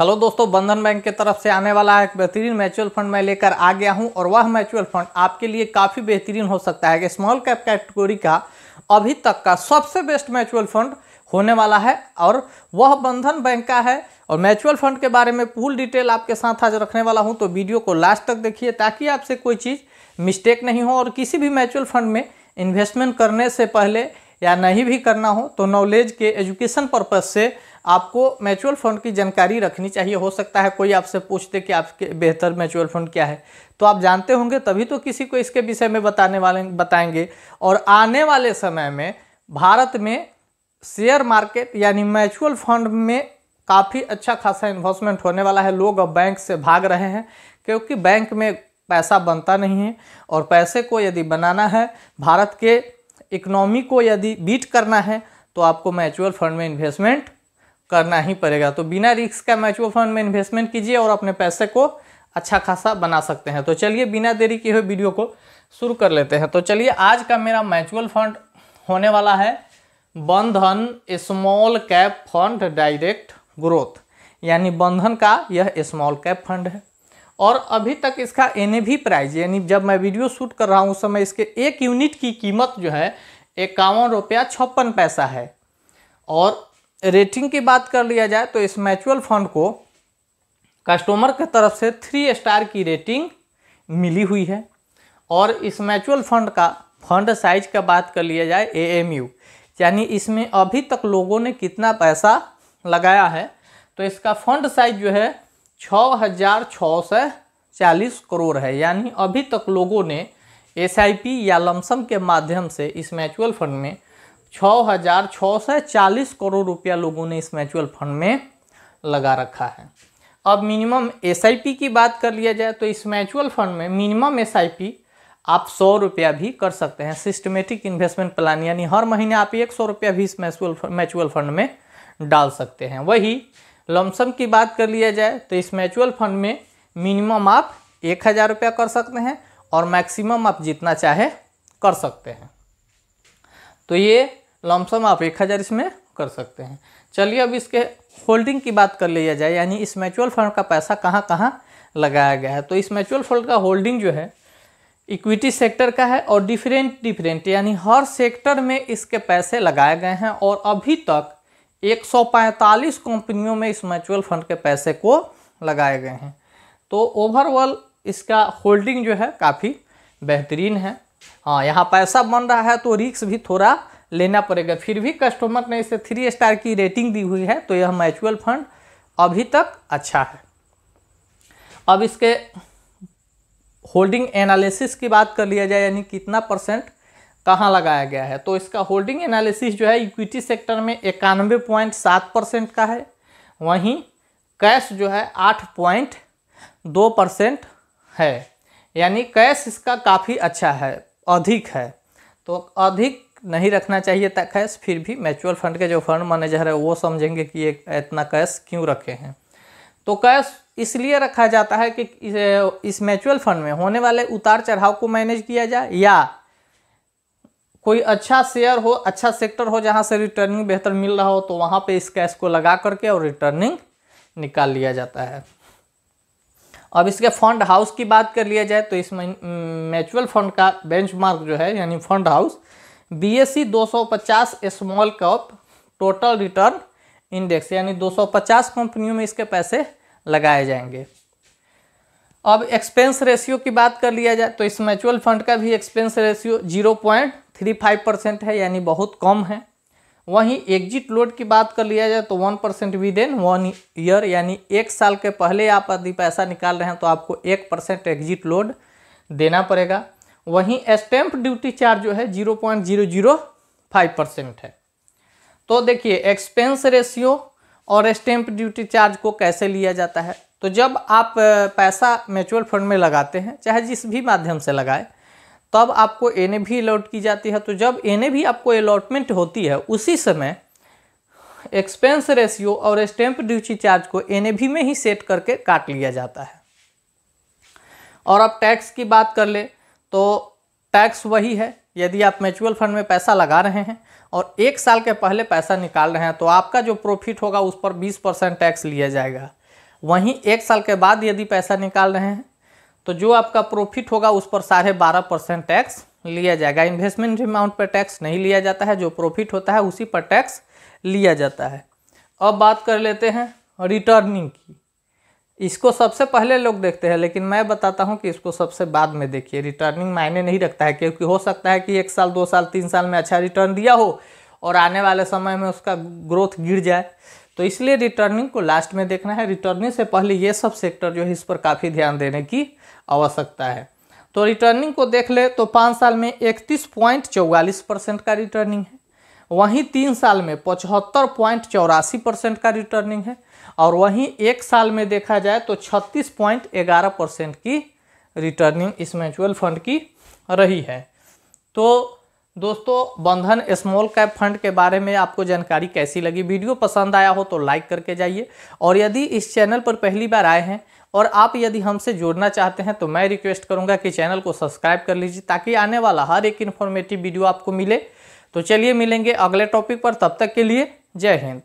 hello दोस्तों बंधन bank की तरफ से आने वाला एक बेहतरीन म्यूचुअल फंड मैं लेकर आ गया हूं और वह म्यूचुअल फंड आपके लिए काफ़ी बेहतरीन हो सकता है कि स्मॉल कैप कैटेगोरी का अभी तक का सबसे बेस्ट म्यूचुअल फंड होने वाला है और वह बंधन बैंक का है और म्यूचुअल फंड के बारे में पूल डिटेल आपके साथ आज रखने वाला हूँ तो वीडियो को लास्ट तक देखिए ताकि आपसे कोई चीज़ मिस्टेक नहीं हो और किसी भी म्यूचुअल फंड में इन्वेस्टमेंट करने से पहले या नहीं भी करना हो तो नॉलेज के एजुकेशन पर्पज से आपको म्यूचुअल फंड की जानकारी रखनी चाहिए हो सकता है कोई आपसे पूछते कि आपके बेहतर म्यूचुअल फंड क्या है तो आप जानते होंगे तभी तो किसी को इसके विषय में बताने वाले बताएंगे और आने वाले समय में भारत में शेयर मार्केट यानी म्यूचुअल फंड में काफ़ी अच्छा खासा इन्वेस्टमेंट होने वाला है लोग अब बैंक से भाग रहे हैं क्योंकि बैंक में पैसा बनता नहीं है और पैसे को यदि बनाना है भारत के इकोनॉमी को यदि बीट करना है तो आपको म्यूचुअल फंड में इन्वेस्टमेंट करना ही पड़ेगा तो बिना रिस्क का म्यूचुअल फंड में इन्वेस्टमेंट कीजिए और अपने पैसे को अच्छा खासा बना सकते हैं तो चलिए बिना देरी के हुए वीडियो को शुरू कर लेते हैं तो चलिए आज का मेरा म्यूचुअल फंड होने वाला है Bandhan small cap fund direct growth यानी बंधन का यह स्मॉल कैप फंड है और अभी तक इसका एन प्राइस यानी जब मैं वीडियो शूट कर रहा हूँ उस समय इसके एक यूनिट की कीमत जो है इक्यावन रुपया छप्पन पैसा है और रेटिंग की बात कर लिया जाए तो इस म्यूचुअल फंड को कस्टमर की तरफ से थ्री स्टार की रेटिंग मिली हुई है और इस म्यूचुअल फंड का फंड साइज का बात कर लिया जाए ए एम यू यानी इसमें अभी तक लोगों ने कितना पैसा लगाया है तो इसका फंड साइज जो है छः हज़ार छः सौ चालीस करोड़ है यानी अभी तक लोगों ने एस या लमसम के माध्यम से इस म्यूचुअल फंड में छः करोड़ रुपया लोगों ने इस म्यूचुअल फंड में लगा रखा है अब मिनिमम एस की बात कर लिया जाए तो इस म्यूचुअल फंड में मिनिमम एस आप सौ रुपया भी कर सकते हैं सिस्टमेटिक इन्वेस्टमेंट प्लान यानी हर महीने आप एक सौ रुपया भी इस म्यूचुअल म्यूचुअल फंड में डाल सकते हैं वही लमसम की बात कर लिया जाए तो इस म्यूचुअल फंड में मिनिमम आप एक हज़ार रुपया कर सकते हैं और मैक्सिमम आप जितना चाहे कर सकते हैं तो ये लमसम आप एक हज़ार इसमें कर सकते हैं चलिए अब इसके होल्डिंग की बात कर लिया जाए यानी इस म्यूचुअल फंड का पैसा कहाँ कहाँ लगाया गया है तो इस म्यूचुअल फंड का होल्डिंग जो है इक्विटी सेक्टर का है और डिफरेंट डिफरेंट यानी हर सेक्टर में इसके पैसे लगाए गए हैं और अभी तक 145 कंपनियों में इस म्यूचुअल फंड के पैसे को लगाए गए हैं तो ओवरऑल इसका होल्डिंग जो है काफ़ी बेहतरीन है हाँ यहाँ पैसा बन रहा है तो रिक्स भी थोड़ा लेना पड़ेगा फिर भी कस्टमर ने इसे थ्री स्टार की रेटिंग दी हुई है तो यह म्यूचुअल फंड अभी तक अच्छा है अब इसके होल्डिंग एनालिसिस की बात कर लिया जाए यानी कितना परसेंट कहाँ लगाया गया है तो इसका होल्डिंग एनालिसिस जो है इक्विटी सेक्टर में इक्यानवे पॉइंट सात परसेंट का है वहीं कैश जो है आठ पॉइंट दो परसेंट है यानी कैश इसका काफ़ी अच्छा है अधिक है तो अधिक नहीं रखना चाहिए था कैश फिर भी म्यूचुअल फंड के जो फंड मैनेजर है वो समझेंगे कि ये इतना कैश क्यों रखे हैं तो कैश इसलिए रखा जाता है कि इस म्यूचुअल फंड में होने वाले उतार चढ़ाव को मैनेज किया जाए या कोई अच्छा शेयर हो अच्छा सेक्टर हो जहाँ से रिटर्निंग बेहतर मिल रहा हो तो वहाँ पे इस कैश को लगा करके और रिटर्निंग निकाल लिया जाता है अब इसके फंड हाउस की बात कर लिया जाए तो इस म्यूचुअल फंड का बेंचमार्क जो है यानी fund house B S C दो सौ पचास small cap total return index यानी 250 कंपनियों में इसके पैसे लगाए जाएंगे अब एक्सपेंस रेशियो की बात कर लिया जाए तो इस म्यूचुअल फंड का भी एक्सपेंस रेशियो 0.35 परसेंट है यानी बहुत कम है वहीं एग्जिट लोड की बात कर लिया जाए तो 1 percent within one year यानी एक साल के पहले आप यदि पैसा निकाल रहे हैं तो आपको एक परसेंट एग्जिट लोड देना पड़ेगा वहीं स्टैंप ड्यूटी चार्ज जो है zero point zero zero five percent है तो देखिए एक्सपेंस रेशियो और स्टैंप ड्यूटी चार्ज को कैसे लिया जाता है तो जब आप पैसा म्यूचुअल फंड में लगाते हैं चाहे जिस भी माध्यम से लगाए तब आपको एन भी अलॉट की जाती है तो जब एन भी आपको अलॉटमेंट होती है उसी समय एक्सपेंस रेशियो और स्टैंप ड्यूटी चार्ज को एन में ही सेट करके काट लिया जाता है और अब टैक्स की बात कर ले तो टैक्स वही है यदि आप म्यूचुअल फंड में पैसा लगा रहे हैं और एक साल के पहले पैसा निकाल रहे हैं तो आपका जो प्रॉफिट होगा उस पर 20 परसेंट टैक्स लिया जाएगा वहीं एक साल के बाद यदि पैसा निकाल रहे हैं तो जो आपका प्रॉफिट होगा उस पर साढ़े बारह परसेंट टैक्स लिया जाएगा इन्वेस्टमेंट अमाउंट पर टैक्स नहीं लिया जाता है जो प्रॉफिट होता है उसी पर टैक्स लिया जाता है अब बात कर लेते हैं रिटर्निंग की इसको सबसे पहले लोग देखते हैं लेकिन मैं बताता हूँ कि इसको सबसे बाद में देखिए रिटर्निंग मायने नहीं रखता है क्योंकि हो सकता है कि एक साल दो साल तीन साल में अच्छा रिटर्न दिया हो और आने वाले समय में उसका ग्रोथ गिर जाए तो इसलिए रिटर्निंग को लास्ट में देखना है रिटर्निंग से पहले ये सब सेक्टर जो है इस पर काफ़ी ध्यान देने की आवश्यकता है तो रिटर्निंग को देख ले तो पाँच साल में इकतीस पॉइंट चौवालीस परसेंट का रिटर्निंग है वहीं तीन साल में पचहत्तर पॉइंट चौरासी परसेंट का रिटर्निंग है और वहीं एक साल में देखा जाए तो छत्तीस पॉइंट ग्यारह परसेंट की रिटर्निंग इस म्यूचुअल फंड की रही है तो दोस्तों बंधन स्मॉल कैप फंड के बारे में आपको जानकारी कैसी लगी वीडियो पसंद आया हो तो लाइक करके जाइए और यदि इस चैनल पर पहली बार आए हैं और आप यदि हमसे जुड़ना चाहते हैं तो मैं रिक्वेस्ट करूंगा कि चैनल को सब्सक्राइब कर लीजिए ताकि आने वाला हर एक इन्फॉर्मेटिव वीडियो आपको मिले तो चलिए मिलेंगे अगले टॉपिक पर तब तक के लिए जय हिंद